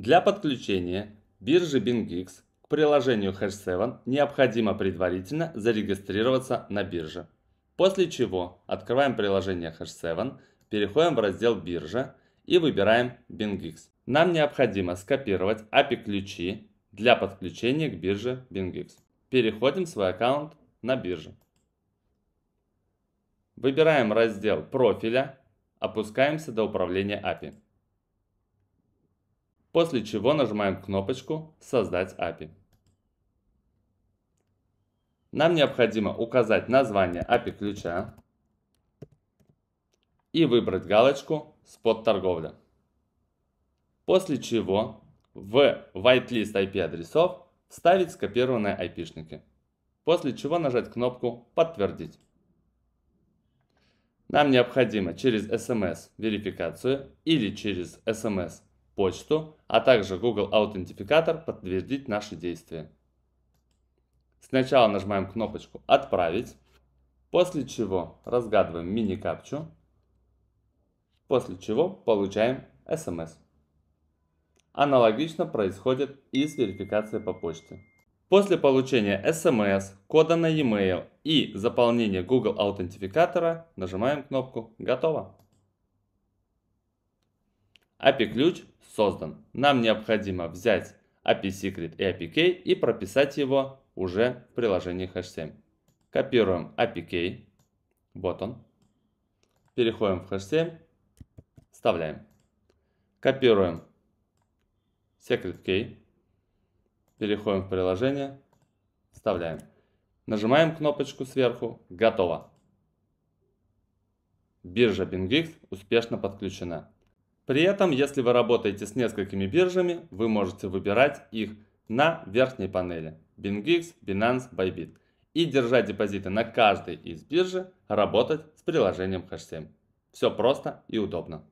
Для подключения биржи BingX к приложению Hash7 необходимо предварительно зарегистрироваться на бирже. После чего открываем приложение Hash7, переходим в раздел «Биржа» и выбираем BingX. Нам необходимо скопировать API-ключи для подключения к бирже BingX. Переходим в свой аккаунт на бирже. Выбираем раздел профиля, опускаемся до управления API после чего нажимаем кнопочку «Создать API». Нам необходимо указать название API ключа и выбрать галочку «Спот торговля». После чего в whitelist IP адресов вставить скопированные IP-шники, после чего нажать кнопку «Подтвердить». Нам необходимо через SMS эм верификацию или через SMS почту, а также Google Аутентификатор подтвердить наши действия. Сначала нажимаем кнопочку «Отправить», после чего разгадываем мини-капчу, после чего получаем SMS. Эм Аналогично происходит и с верификацией по почте. После получения SMS, эм кода на e-mail и заполнения Google аутентификатора нажимаем кнопку «Готово». API-ключ создан. Нам необходимо взять api секрет и API-key и прописать его уже в приложении H7. Копируем API-key. Вот он. Переходим в H7. Вставляем. Копируем секрет key. Переходим в приложение. Вставляем. Нажимаем кнопочку сверху. Готово. Биржа BingX успешно подключена. При этом, если вы работаете с несколькими биржами, вы можете выбирать их на верхней панели BingX, Binance, Bybit и держать депозиты на каждой из биржи, работать с приложением H7. Все просто и удобно.